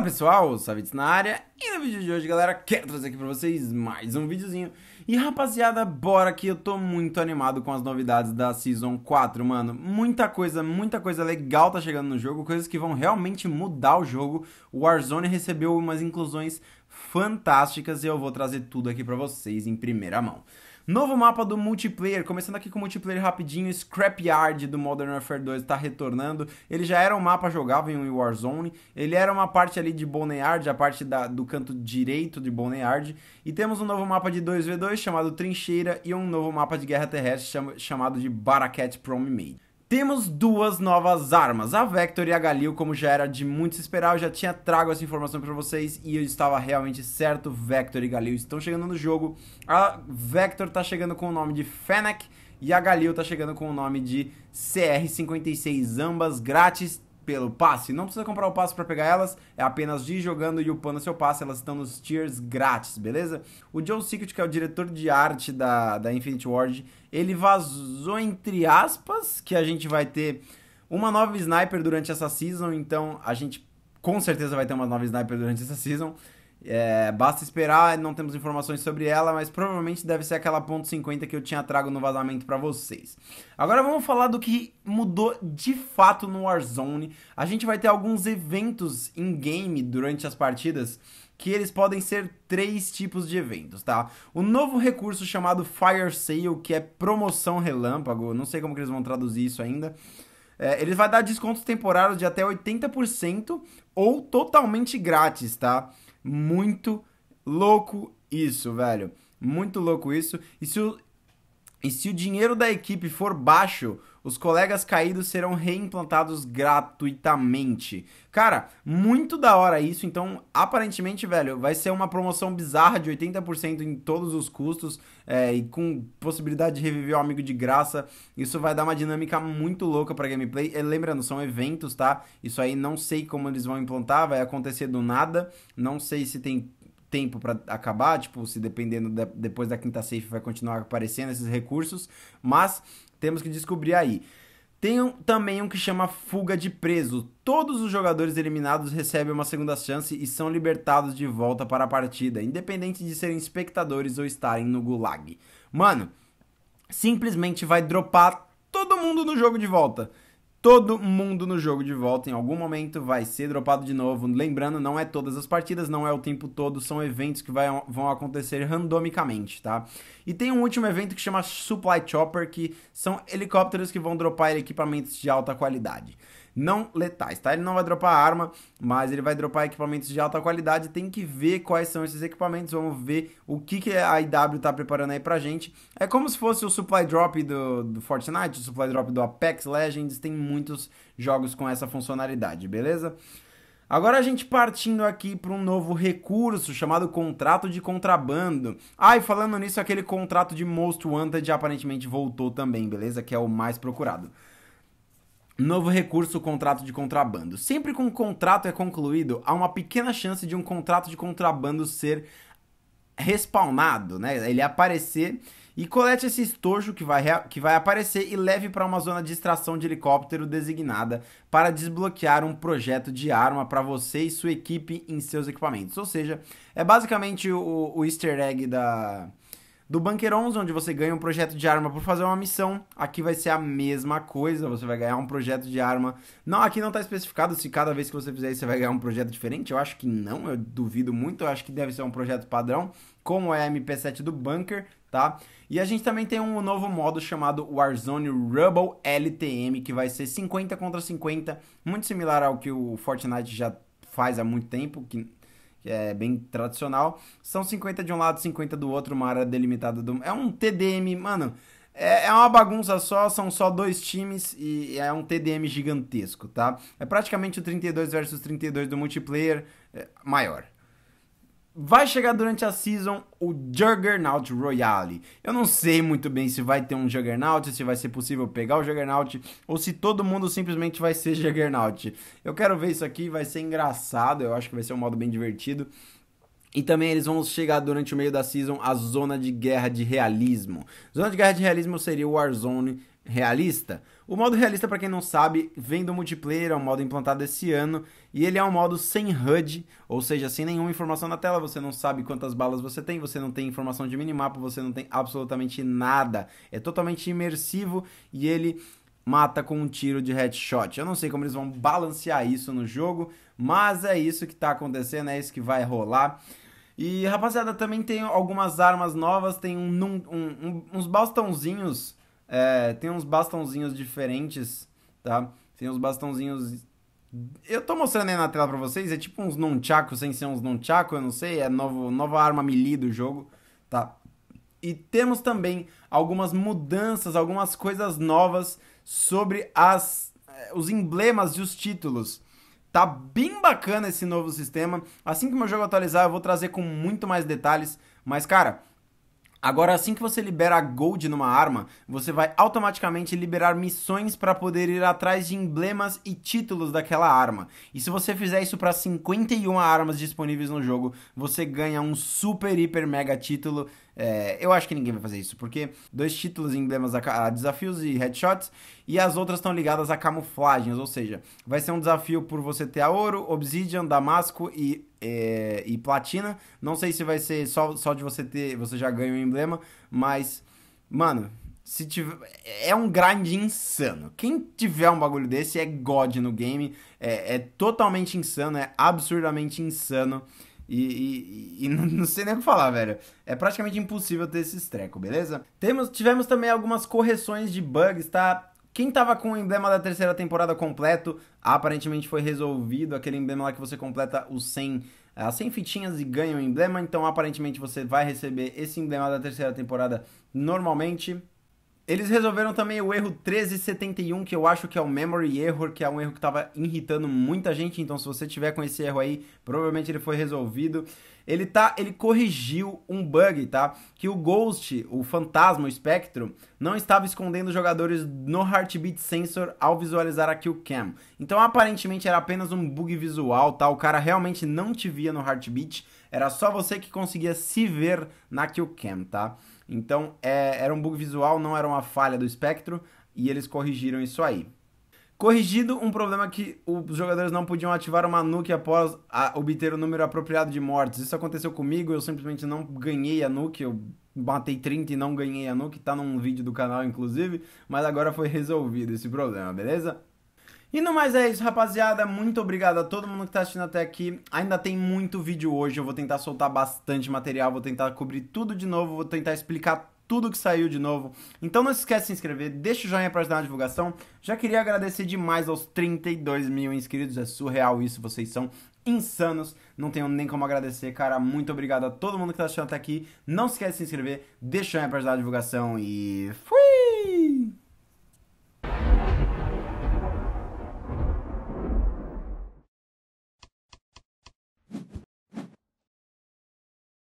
Fala pessoal, Savitz na área e no vídeo de hoje, galera, quero trazer aqui pra vocês mais um videozinho. E rapaziada, bora que eu tô muito animado com as novidades da Season 4, mano. Muita coisa, muita coisa legal tá chegando no jogo, coisas que vão realmente mudar o jogo. O Warzone recebeu umas inclusões fantásticas e eu vou trazer tudo aqui pra vocês em primeira mão. Novo mapa do multiplayer, começando aqui com o multiplayer rapidinho, Scrapyard do Modern Warfare 2 está retornando. Ele já era um mapa jogável em Warzone, ele era uma parte ali de Boneyard, a parte da, do canto direito de Boneyard. E temos um novo mapa de 2v2 chamado Trincheira e um novo mapa de guerra terrestre cham, chamado de Barakat Promenade. Temos duas novas armas, a Vector e a Galil, como já era de muito se esperar, eu já tinha trago essa informação para vocês e eu estava realmente certo, Vector e Galil estão chegando no jogo. A Vector está chegando com o nome de Fennec e a Galil está chegando com o nome de CR56, ambas grátis, pelo passe. Não precisa comprar o passe para pegar elas, é apenas de ir jogando e upando seu passe, elas estão nos tiers grátis, beleza? O Joe Secret, que é o diretor de arte da, da Infinite Ward, ele vazou, entre aspas, que a gente vai ter uma nova sniper durante essa season, então a gente com certeza vai ter uma nova sniper durante essa season. É, basta esperar, não temos informações sobre ela, mas provavelmente deve ser aquela ponto .50 que eu tinha trago no vazamento para vocês. Agora vamos falar do que mudou de fato no Warzone. A gente vai ter alguns eventos em game durante as partidas que eles podem ser três tipos de eventos, tá? O novo recurso chamado Fire Sale, que é promoção relâmpago, não sei como que eles vão traduzir isso ainda. É, ele vai dar descontos temporários de até 80% ou totalmente grátis, tá? Muito louco isso, velho. Muito louco isso. E se o, e se o dinheiro da equipe for baixo, os colegas caídos serão reimplantados gratuitamente. Cara, muito da hora isso. Então, aparentemente, velho, vai ser uma promoção bizarra de 80% em todos os custos é, e com possibilidade de reviver o amigo de graça. Isso vai dar uma dinâmica muito louca pra gameplay. E, lembrando, são eventos, tá? Isso aí não sei como eles vão implantar, vai acontecer do nada. Não sei se tem tempo para acabar, tipo, se dependendo depois da quinta safe vai continuar aparecendo esses recursos, mas temos que descobrir aí. Tem um, também um que chama Fuga de Preso. Todos os jogadores eliminados recebem uma segunda chance e são libertados de volta para a partida, independente de serem espectadores ou estarem no gulag. Mano, simplesmente vai dropar todo mundo no jogo de volta todo mundo no jogo de volta em algum momento vai ser dropado de novo. Lembrando, não é todas as partidas, não é o tempo todo, são eventos que vai, vão acontecer randomicamente, tá? E tem um último evento que chama Supply Chopper, que são helicópteros que vão dropar equipamentos de alta qualidade não letais, tá? Ele não vai dropar arma, mas ele vai dropar equipamentos de alta qualidade. Tem que ver quais são esses equipamentos, vamos ver o que, que a IW tá preparando aí pra gente. É como se fosse o supply drop do, do Fortnite, o supply drop do Apex Legends, tem muitos jogos com essa funcionalidade, beleza? Agora a gente partindo aqui para um novo recurso chamado contrato de contrabando. Ah, e falando nisso, aquele contrato de Most Wanted aparentemente voltou também, beleza? Que é o mais procurado. Novo recurso, contrato de contrabando. Sempre que um contrato é concluído, há uma pequena chance de um contrato de contrabando ser respawnado, né? Ele aparecer e colete esse estojo que vai, que vai aparecer e leve para uma zona de extração de helicóptero designada para desbloquear um projeto de arma para você e sua equipe em seus equipamentos. Ou seja, é basicamente o, o easter egg da, do Bunker 11, onde você ganha um projeto de arma por fazer uma missão. Aqui vai ser a mesma coisa, você vai ganhar um projeto de arma. Não, aqui não está especificado se cada vez que você fizer isso você vai ganhar um projeto diferente. Eu acho que não, eu duvido muito, eu acho que deve ser um projeto padrão, como é a MP7 do Bunker, tá? E a gente também tem um novo modo chamado Warzone Rubble LTM, que vai ser 50 contra 50, muito similar ao que o Fortnite já faz há muito tempo, que que é bem tradicional. São 50 de um lado, 50 do outro, uma área delimitada do. É um TDM, mano. É, é uma bagunça só, são só dois times e é um TDM gigantesco, tá? É praticamente o 32 versus 32 do multiplayer é, maior. Vai chegar durante a season o Juggernaut Royale. Eu não sei muito bem se vai ter um Juggernaut, se vai ser possível pegar o Juggernaut ou se todo mundo simplesmente vai ser Juggernaut. Eu quero ver isso aqui, vai ser engraçado, eu acho que vai ser um modo bem divertido. E também eles vão chegar durante o meio da season a zona de guerra de realismo. Zona de guerra de realismo seria o Warzone realista. O modo realista, para quem não sabe, vem do multiplayer, é um modo implantado esse ano, e ele é um modo sem HUD, ou seja, sem nenhuma informação na tela, você não sabe quantas balas você tem, você não tem informação de minimapa, você não tem absolutamente nada. É totalmente imersivo e ele mata com um tiro de headshot. Eu não sei como eles vão balancear isso no jogo, mas é isso que tá acontecendo, é isso que vai rolar. E rapaziada, também tem algumas armas novas, tem um, um, um, uns bastãozinhos é, tem uns bastãozinhos diferentes, tá? Tem uns bastãozinhos. Eu tô mostrando aí na tela pra vocês, é tipo uns nunchaku sem ser uns nunchaku, eu não sei, é novo, nova arma melee do jogo, tá? E temos também algumas mudanças, algumas coisas novas sobre as, eh, os emblemas e os títulos. Tá bem bacana esse novo sistema. Assim que o meu jogo atualizar, eu vou trazer com muito mais detalhes. Mas, cara, Agora, assim que você libera gold numa arma, você vai automaticamente liberar missões para poder ir atrás de emblemas e títulos daquela arma. E se você fizer isso para 51 armas disponíveis no jogo, você ganha um super hiper mega título é, eu acho que ninguém vai fazer isso, porque dois títulos emblemas a, a desafios e headshots, e as outras estão ligadas a camuflagens, ou seja, vai ser um desafio por você ter a ouro, obsidian, damasco e, é, e platina. Não sei se vai ser só, só de você ter, você já ganha o um emblema, mas, mano, se tiver, é um grind insano. Quem tiver um bagulho desse é god no game, é, é totalmente insano, é absurdamente insano. E, e, e não, não, sei nem o que falar, velho. É praticamente impossível ter esses treco, beleza? Temos, tivemos também algumas correções de bugs, tá? Quem tava com o emblema da terceira temporada completo, aparentemente foi resolvido. Aquele emblema lá que você completa os 100, as 100 fitinhas e ganha o emblema. Então, aparentemente, você vai receber esse emblema da terceira temporada normalmente. Eles resolveram também o erro 1371, que eu acho que é o memory error, que é um erro que estava irritando muita gente, então se você tiver com esse erro aí, provavelmente ele foi resolvido. Ele tá, ele corrigiu um bug, tá? Que o Ghost, o fantasma, o espectro, não estava escondendo jogadores no Heartbeat Sensor ao visualizar a kill cam. Então aparentemente era apenas um bug visual, tá? O cara realmente não te via no Heartbeat, era só você que conseguia se ver na kill cam, tá? Então é, era um bug visual, não era uma falha do espectro, e eles corrigiram isso aí. Corrigido um problema que os jogadores não podiam ativar uma nuke após a, obter o número apropriado de mortes. Isso aconteceu comigo, eu simplesmente não ganhei a nuke, eu matei 30 e não ganhei a nuke, tá num vídeo do canal inclusive, mas agora foi resolvido esse problema, beleza? E no mais é isso, rapaziada. Muito obrigado a todo mundo que tá assistindo até aqui. Ainda tem muito vídeo hoje. Eu vou tentar soltar bastante material, vou tentar cobrir tudo de novo, vou tentar explicar tudo que saiu de novo. Então não se esquece de se inscrever, deixa o joinha para ajudar na divulgação. Já queria agradecer demais aos 32 mil inscritos, é surreal isso, vocês são insanos. Não tenho nem como agradecer, cara. Muito obrigado a todo mundo que tá assistindo até aqui. Não se esquece de se inscrever, deixa o joinha para ajudar na divulgação e fui!